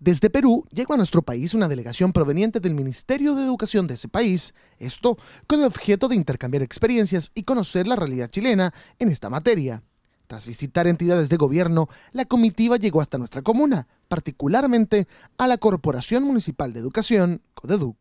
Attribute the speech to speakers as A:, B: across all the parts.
A: Desde Perú llegó a nuestro país una delegación proveniente del Ministerio de Educación de ese país, esto con el objeto de intercambiar experiencias y conocer la realidad chilena en esta materia. Tras visitar entidades de gobierno, la comitiva llegó hasta nuestra comuna, particularmente a la Corporación Municipal de Educación, CODEDUC.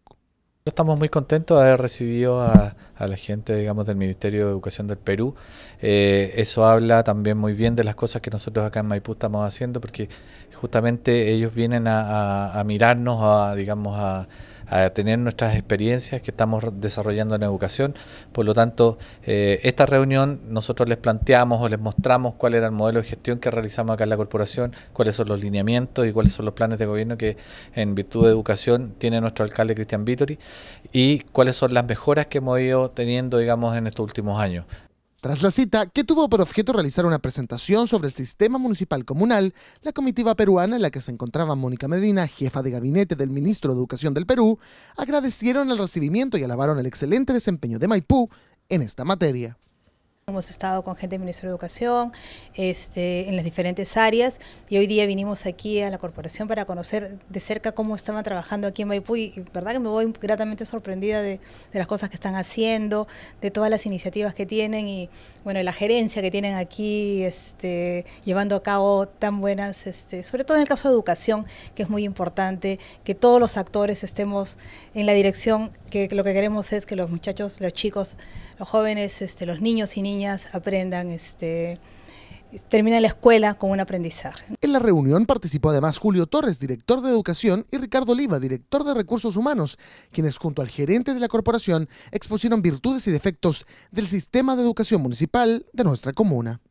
B: Estamos muy contentos de haber recibido a, la gente, digamos, del Ministerio de Educación del Perú. Eh, eso habla también muy bien de las cosas que nosotros acá en Maipú estamos haciendo, porque justamente ellos vienen a, a mirarnos, a, digamos, a a tener nuestras experiencias que estamos desarrollando en educación. Por lo tanto, eh, esta reunión nosotros les planteamos o les mostramos cuál era el modelo de gestión que realizamos acá en la corporación, cuáles son los lineamientos y cuáles son los planes de gobierno que en virtud de educación tiene nuestro alcalde Cristian Vitori y cuáles son las mejoras que hemos ido teniendo, digamos, en estos últimos años. Tras la cita, que tuvo por
A: objeto realizar una presentación sobre el sistema municipal comunal, la comitiva peruana en la que se encontraba Mónica Medina, jefa de gabinete del ministro de Educación del Perú, agradecieron el recibimiento y alabaron el excelente desempeño de Maipú en esta materia.
C: Hemos estado con gente del Ministerio de Educación, este, en las diferentes áreas, y hoy día vinimos aquí a la corporación para conocer de cerca cómo estaban trabajando aquí en Maipú, y, verdad que me voy gratamente sorprendida de, las cosas que están haciendo, de todas las iniciativas que tienen, y bueno, la gerencia que tienen aquí, este, llevando a cabo tan buenas, este, sobre todo en el caso de educación, que es muy importante, que todos los actores estemos en la dirección, que lo que queremos es que los muchachos, los chicos, los jóvenes, este, los niños y niñas, aprendan, este, terminen la escuela con un aprendizaje.
A: En la reunión participó además Julio Torres, director de Educación, y Ricardo Oliva, director de Recursos Humanos, quienes junto al gerente de la corporación expusieron virtudes y defectos del sistema de educación municipal de nuestra comuna.